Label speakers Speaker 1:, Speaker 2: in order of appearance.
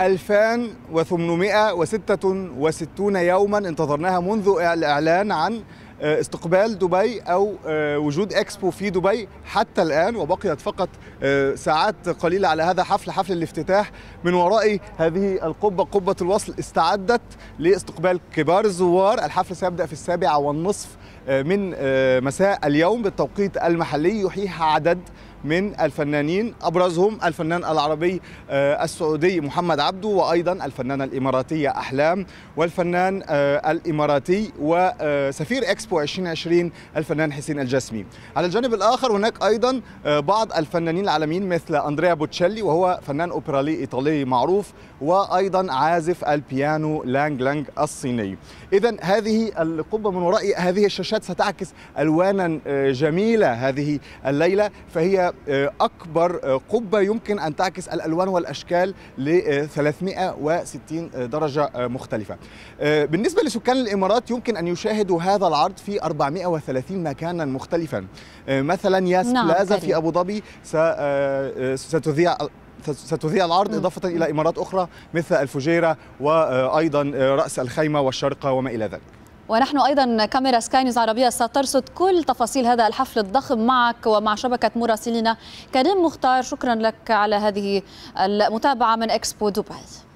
Speaker 1: 2866 يوما انتظرناها منذ الإعلان عن آه، استقبال دبي او آه، وجود اكسبو في دبي حتى الان وبقيت فقط آه، ساعات قليله على هذا حفل حفل الافتتاح من وراء هذه القبه قبه الوصل استعدت لاستقبال كبار الزوار الحفل سيبدا في السابعه والنصف من مساء اليوم بالتوقيت المحلي يحييها عدد من الفنانين أبرزهم الفنان العربي آه، السعودي محمد عبده وأيضا الفنانة الإماراتية أحلام والفنان آه، الإماراتي وسفير آه، إكسبو 2020 الفنان حسين الجسمي على الجانب الآخر هناك أيضا بعض الفنانين العالميين مثل أندريا بوتشيلي وهو فنان أوبرالي إيطالي معروف وأيضا عازف البيانو لانج لانج الصيني إذا هذه القبة من وراء هذه الشاشات ستعكس ألوانا جميلة هذه الليلة فهي آه، اكبر آه، قبه يمكن ان تعكس الالوان والاشكال ل 360 آه، درجه مختلفه. بالنسبه لسكان الامارات يمكن ان يشاهدوا هذا العرض في 430 مكانا مختلفا مثلا ياس نعم بلازا في ابو ظبي ستذيع ستذيع العرض إضافة إلى إمارات أخرى مثل الفجيرة وأيضا رأس الخيمة والشرقة وما إلى ذلك
Speaker 2: ونحن أيضا كاميرا سكاي نيوز عربية سترصد كل تفاصيل هذا الحفل الضخم معك ومع شبكة مراسلنا كريم مختار شكرا لك على هذه المتابعة من إكسبو دبي